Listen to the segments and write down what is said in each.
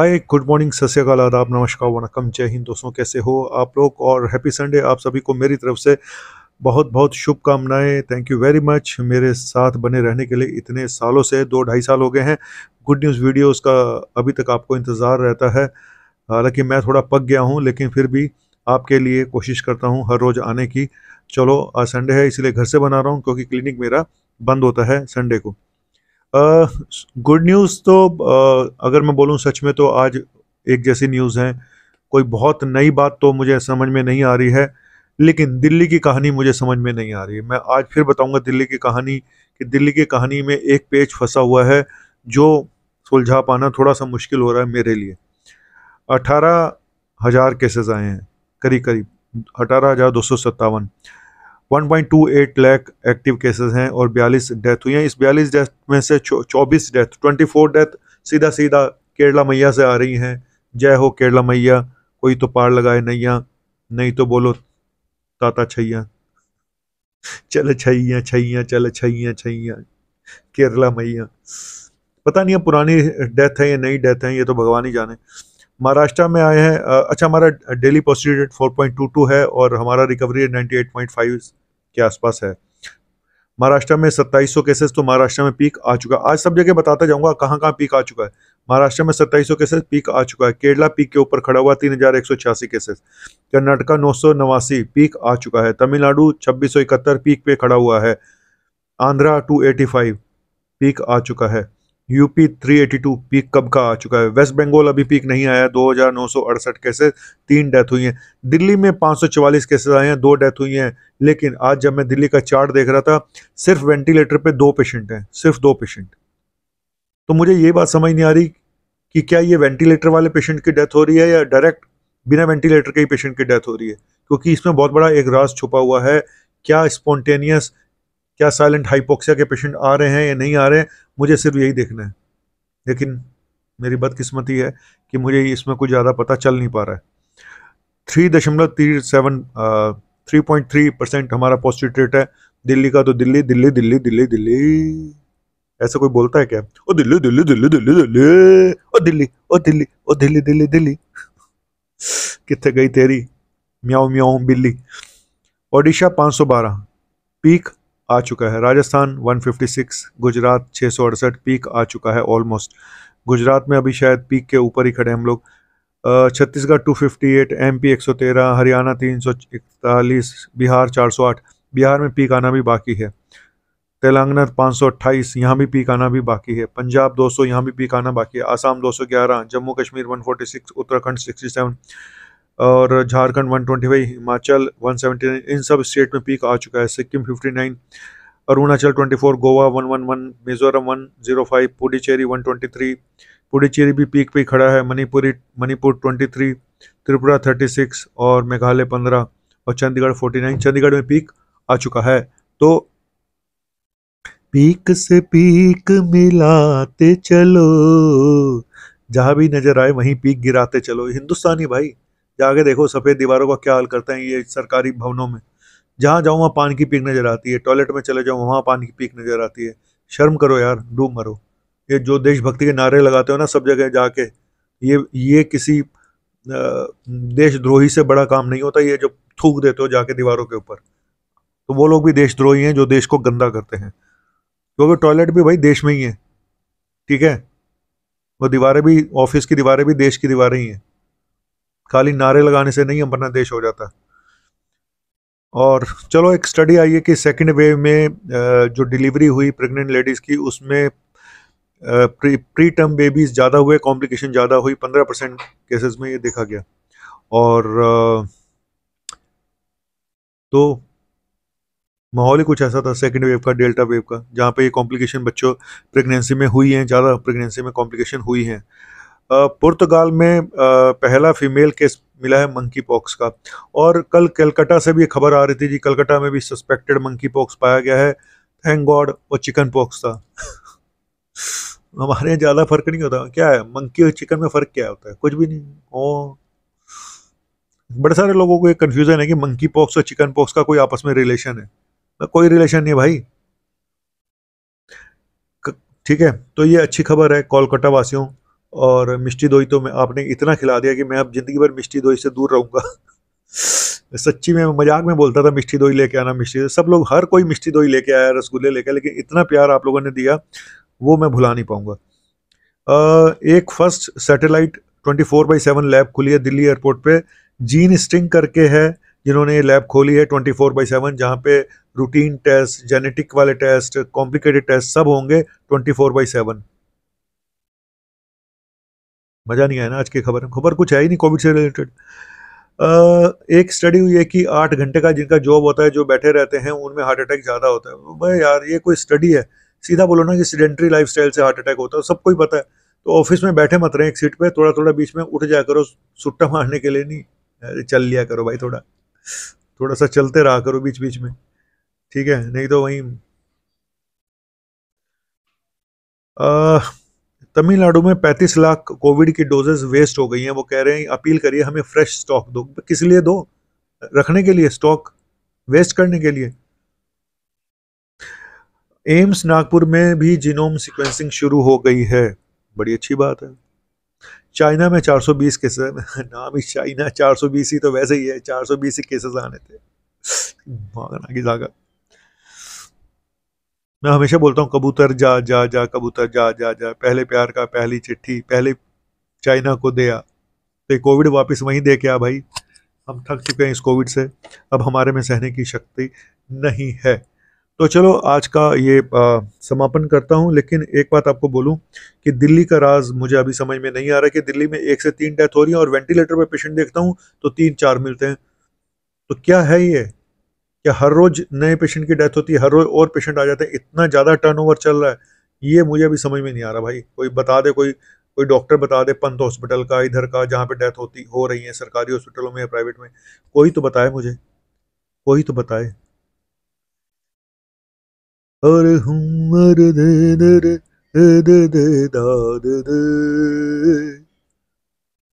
hi good morning श्रीकाल आदाब नमस्कार वनकम जय हिंद दोस्तों कैसे हो आप लोग और हैप्पी संडे आप सभी को मेरी तरफ से बहुत बहुत शुभकामनाएं थैंक यू वेरी मच मेरे साथ बने रहने के लिए इतने सालों से दो ढाई साल हो गए हैं गुड न्यूज़ वीडियोस का अभी तक आपको इंतज़ार रहता है हालांकि मैं थोड़ा पक गया हूँ लेकिन फिर भी आपके लिए कोशिश करता हूँ हर रोज़ आने की चलो आज संडे है इसलिए घर से बना रहा हूँ क्योंकि क्लिनिक मेरा बंद होता है संडे को गुड न्यूज़ तो आ, अगर मैं बोलूँ सच में तो आज एक जैसी न्यूज़ है कोई बहुत नई बात तो मुझे समझ में नहीं आ रही है लेकिन दिल्ली की कहानी मुझे समझ में नहीं आ रही है मैं आज फिर बताऊंगा दिल्ली की कहानी कि दिल्ली की कहानी में एक पेज फंसा हुआ है जो सुलझा पाना थोड़ा सा मुश्किल हो रहा है मेरे लिए अठारह हज़ार केसेस आए हैं करीब करीब अठारह हज़ार दो सौ सत्तावन 1.28 लाख एक्टिव केसेस हैं और 42 डेथ हुई हैं इस 42 डेथ में से 24 डेथ 24 डेथ सीधा सीधा केरला मैया से आ रही हैं जय हो केरला मैया कोई तो पार लगाए नैया नहीं तो बोलो ताता छैया चल छैया छैया चल छैया छैया केरला मैया पता नहीं है पुरानी डेथ है या नई डेथ है ये तो भगवान ही जाने महाराष्ट्र में आए हैं अच्छा हमारा डेली पॉजिटिव रेट 4.22 है और हमारा रिकवरी रेट 98.5 के आसपास है महाराष्ट्र में 2700 केसेस तो महाराष्ट्र में पीक आ चुका है आज सब जगह बताता जाऊंगा कहाँ कहाँ पीक आ चुका है महाराष्ट्र में 2700 केसेस पीक आ चुका है केरला पीक के ऊपर खड़ा हुआ तीन हजार एक सौ छियासी केसेस कर्नाटका नौ सौ नवासी पीक आ चुका है तमिलनाडु छब्बीस सौ इकहत्तर पीक पे खड़ा हुआ है Andhra two eighty five peak आ चुका है यूपी 382 पीक कब का आ चुका है वेस्ट बंगाल अभी पीक नहीं आया दो हज़ार नौ सौ अड़सठ केसेस तीन डेथ हुई हैं दिल्ली में पाँच सौ चवालीस केसेस आए हैं दो डेथ हुई हैं लेकिन आज जब मैं दिल्ली का चार्ट देख रहा था सिर्फ वेंटिलेटर पे दो पेशेंट हैं सिर्फ दो पेशेंट तो मुझे ये बात समझ नहीं आ रही कि क्या ये वेंटिलेटर वाले पेशेंट की डेथ हो रही है या डायरेक्ट बिना वेंटिलेटर के ही पेशेंट की डेथ हो रही है क्योंकि इसमें बहुत बड़ा एक राज छुपा हुआ है क्या स्पॉन्टेनियस क्या साइलेंट हाइपोक्सिया के पेशेंट आ रहे हैं या नहीं आ रहे हैं मुझे सिर्फ यही देखना है लेकिन मेरी बदकिस्मती है कि मुझे इसमें कुछ ज़्यादा पता चल नहीं पा रहा है थ्री दशमलव तीन seven three point three percent हमारा पॉजिटिव रेट है दिल्ली का तो दिल्ली दिल्ली दिल्ली दिल्ली दिल्ली ऐसा कोई बोलता है क्या ओ दिल्ली दिल्ली दिल्ली दिल्ली दिल्ली ओ दिल्ली ओ दिल्ली ओ दिल्ली दिल्ली दिल्ली कितने गई तेरी म्याओ म्याओ बिल्ली ओडिशा पाँच सौ बारह पीक आ चुका है राजस्थान 156 गुजरात छः पीक आ चुका है ऑलमोस्ट गुजरात में अभी शायद पीक के ऊपर ही खड़े हम लोग छत्तीसगढ़ 258 एमपी 113 हरियाणा 341 बिहार 408 बिहार में पीक आना भी बाकी है तेलंगाना 528 यहाँ भी पीक आना भी बाकी है पंजाब 200 यहाँ भी पीक आना बाकी है आसाम 211 जम्मू कश्मीर 146 उत्तराखंड 67 और Jharkhand twenty five Himachal nine इन सब स्टेट में पीक आ चुका है सिक्किम 59 अरुणाचल 24 गोवा 111 मिजोरम 105 पुडुचेरी थ्री पुडुचेरी भी पीक पे खड़ा है मणिपुरी मणिपुर 23 त्रिपुरा 36 और मेघालय 15 और चंडीगढ़ 49 चंडीगढ़ में पीक आ चुका है तो पीक से पीक मिलाते चलो जहाँ भी नजर आए वहीं पीक गिराते चलो हिंदुस्तानी भाई जाके देखो सफ़ेद दीवारों का क्या हाल करते हैं ये सरकारी भवनों में जहाँ जाऊँ वहाँ पानी की पीक नज़र आती है टॉयलेट में चले जाऊँ वहाँ पानी की पीक नज़र आती है शर्म करो यार डूब मरो ये जो देशभक्ति के नारे लगाते हो ना सब जगह जाके ये ये किसी देशद्रोही से बड़ा काम नहीं होता ये जो थूक देते हो जाके दीवारों के ऊपर तो वो लोग भी देशद्रोही हैं जो देश को गंदा करते हैं क्योंकि तो टॉयलेट भी भाई देश में ही है ठीक है वो दीवारें भी ऑफिस की दीवारें भी देश की दीवारें ही हैं खाली नारे लगाने से नहीं अपना देश हो जाता और चलो एक स्टडी आई है कि सेकेंड वेव में जो डिलीवरी हुई प्रेग्नेंट लेडीज़ की उसमें प्री प्री टर्म बेबीज़ ज़्यादा हुए कॉम्प्लिकेशन ज़्यादा हुई पंद्रह परसेंट केसेस में ये देखा गया और तो माहौल ही कुछ ऐसा था सेकेंड वेव का डेल्टा वेव का जहाँ पे ये कॉम्प्लिकेशन बच्चों प्रेगनेंसी में हुई हैं ज़्यादा प्रेगनेंसी में कॉम्प्लिकेशन हुई हैं पुर्तगाल में पहला फीमेल केस मिला है मंकी पॉक्स का और कल कलकत्ता से भी खबर आ रही थी जी कलकत्ता में भी सस्पेक्टेड मंकी पॉक्स पाया गया है थैंक गॉड वो चिकन पॉक्स था हमारे यहाँ ज़्यादा फर्क नहीं होता क्या है मंकी और चिकन में फ़र्क क्या होता है कुछ भी नहीं ओ बड़े सारे लोगों को ये कन्फ्यूज़न है कि मंकी पॉक्स और चिकन पॉक्स का कोई आपस में रिलेशन है कोई रिलेशन नहीं है भाई ठीक है तो ये अच्छी खबर है कोलकाता वासियों और मिष्टी दोई तो मैं आपने इतना खिला दिया कि मैं अब ज़िंदगी भर मिष्टी दोई से दूर रहूँगा सच्ची में मजाक में बोलता था मिष्टी दोई लेके आना मिष्टी सब लोग हर कोई मिष्टी दोई लेके आया रसगुल्ले लेके लेकिन इतना प्यार आप लोगों ने दिया वो मैं भुला नहीं पाऊँगा एक first satellite twenty four by seven lab खुली है दिल्ली एयरपोर्ट पे जीन स्टिंग करके है जिन्होंने ये लैब खोली है ट्वेंटी फोर बाई सेवन जहाँ पे रूटीन टेस्ट जेनेटिक वाले टेस्ट कॉम्प्लिकेटेड टेस्ट सब होंगे ट्वेंटी फोर बाई सेवन मज़ा नहीं आया ना आज की खबर में खबर कुछ है ही नहीं कोविड से रिलेटेड एक स्टडी हुई है कि आठ घंटे का जिनका जॉब होता है जो बैठे रहते हैं उनमें हार्ट अटैक ज़्यादा होता है भाई यार ये कोई स्टडी है सीधा बोलो ना कि सीडेंट्री लाइफ से हार्ट अटैक होता है सबको ही पता है तो ऑफिस में बैठे मत रहे एक सीट पर थोड़ा थोड़ा बीच में उठ जाया करो सुट्टा मारने के लिए नहीं चल लिया करो भाई थोड़ा थोड़ा सा चलते रहा करो बीच बीच में ठीक है नहीं तो वहीं तमिलनाडु में 35 लाख कोविड की डोजेज वेस्ट हो गई हैं वो कह रहे हैं अपील करिए हमें फ्रेश स्टॉक दो किस लिए दो रखने के लिए स्टॉक वेस्ट करने के लिए एम्स नागपुर में भी जीनोम सीक्वेंसिंग शुरू हो गई है बड़ी अच्छी बात है चाइना में 420 केसेस नाम ही चाइना 420 ही तो वैसे ही है 420 बीस केसेस आने थे मांगना की जागा मैं हमेशा बोलता हूँ कबूतर जा जा जा कबूतर जा जा जा पहले प्यार का पहली चिट्ठी पहले चाइना को दिया तो कोविड वापस वहीं दे के आ भाई हम थक चुके हैं इस कोविड से अब हमारे में सहने की शक्ति नहीं है तो चलो आज का ये आ, समापन करता हूँ लेकिन एक बात आपको बोलूँ कि दिल्ली का राज मुझे अभी समझ में नहीं आ रहा कि दिल्ली में एक से तीन डेथ हो रही है और वेंटिलेटर पर पेशेंट देखता हूँ तो तीन चार मिलते हैं तो क्या है ये क्या हर रोज़ नए पेशेंट की डेथ होती है हर रोज़ और पेशेंट आ जाते हैं इतना ज़्यादा टर्नओवर चल रहा है ये मुझे अभी समझ में नहीं आ रहा भाई कोई बता दे कोई कोई डॉक्टर बता दे पंत हॉस्पिटल का इधर का जहाँ पे डेथ होती हो रही है सरकारी हॉस्पिटलों में या प्राइवेट में कोई तो बताए मुझे कोई तो बताए अरे हुमर दे दे दे दे दे दे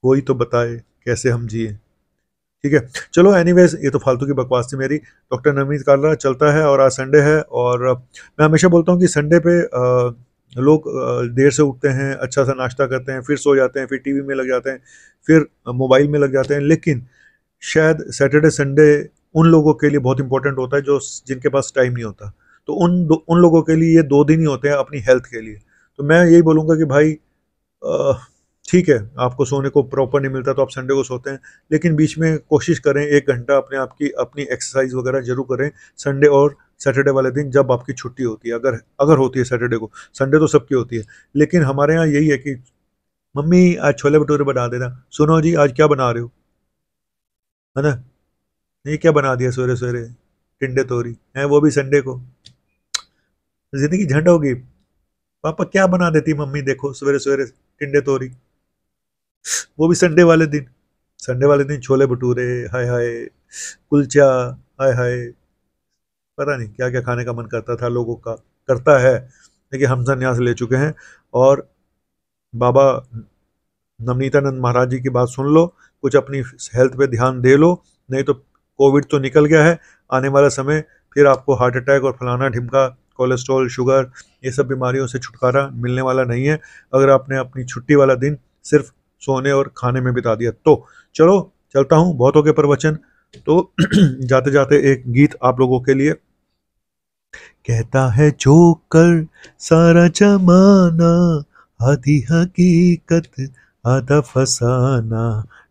कोई तो बताए कैसे हम जिए ठीक है चलो एनीवेज ये तो फालतू की बकवास थी मेरी डॉक्टर नमीद काला चलता है और आज संडे है और मैं हमेशा बोलता हूँ कि संडे पे लोग देर से उठते हैं अच्छा सा नाश्ता करते हैं फिर सो जाते हैं फिर टीवी में लग जाते हैं फिर मोबाइल में लग जाते हैं लेकिन शायद सैटरडे संडे उन लोगों के लिए बहुत इंपॉर्टेंट होता है जो जिनके पास टाइम नहीं होता तो उन दो उन लोगों के लिए ये दो दिन ही होते हैं अपनी हेल्थ के लिए तो मैं यही बोलूँगा कि भाई आ, ठीक है आपको सोने को प्रॉपर नहीं मिलता तो आप संडे को सोते हैं लेकिन बीच में कोशिश करें एक घंटा अपने आप की अपनी एक्सरसाइज वगैरह जरूर करें संडे और सैटरडे वाले दिन जब आपकी छुट्टी होती है अगर अगर होती है सैटरडे को संडे तो सबकी होती है लेकिन हमारे यहाँ यही है कि मम्मी आज छोले भटूरे बना देना सुनो जी आज क्या बना रहे हो है ना नहीं क्या बना दिया सवेरे सवेरे टिंडे तोरी हैं वो भी संडे को ज़िंदगी झंड होगी पापा क्या बना देती मम्मी देखो सवेरे सवेरे टिंडे तोरी वो भी संडे वाले दिन संडे वाले दिन छोले भटूरे हाय हाय कुलचा हाय हाय पता नहीं क्या क्या खाने का मन करता था लोगों का करता है लेकिन हम संन्यास ले चुके हैं और बाबा नवनीतानंद महाराज जी की बात सुन लो कुछ अपनी हेल्थ पे ध्यान दे लो नहीं तो कोविड तो निकल गया है आने वाला समय फिर आपको हार्ट अटैक और फलाना ढिमका कोलेस्ट्रॉल शुगर ये सब बीमारियों से छुटकारा मिलने वाला नहीं है अगर आपने अपनी छुट्टी वाला दिन सिर्फ सोने और खाने में बिता दिया तो चलो चलता हूँ बहुतों के प्रवचन तो जाते जाते एक गीत आप लोगों के लिए कहता है जो कर सारा जमाना आधी हकीकत आधा फसाना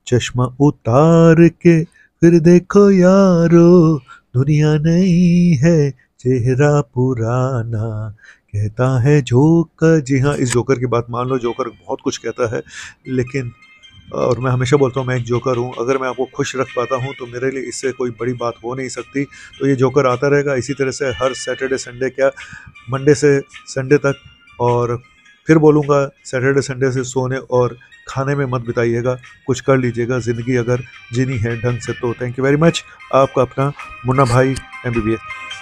चश्मा उतार के फिर देखो यारो दुनिया नहीं है चेहरा पुराना कहता है जोकर जी हाँ इस जोकर की बात मान लो जोकर बहुत कुछ कहता है लेकिन और मैं हमेशा बोलता हूँ मैं एक जोकर हूँ अगर मैं आपको खुश रख पाता हूँ तो मेरे लिए इससे कोई बड़ी बात हो नहीं सकती तो ये जोकर आता रहेगा इसी तरह से हर सैटरडे संडे क्या मंडे से संडे तक और फिर बोलूँगा सैटरडे संडे से सोने और खाने में मत बिताइएगा कुछ कर लीजिएगा ज़िंदगी अगर जीनी है ढंग से तो थैंक यू वेरी मच आपका अपना मुन्ना भाई एम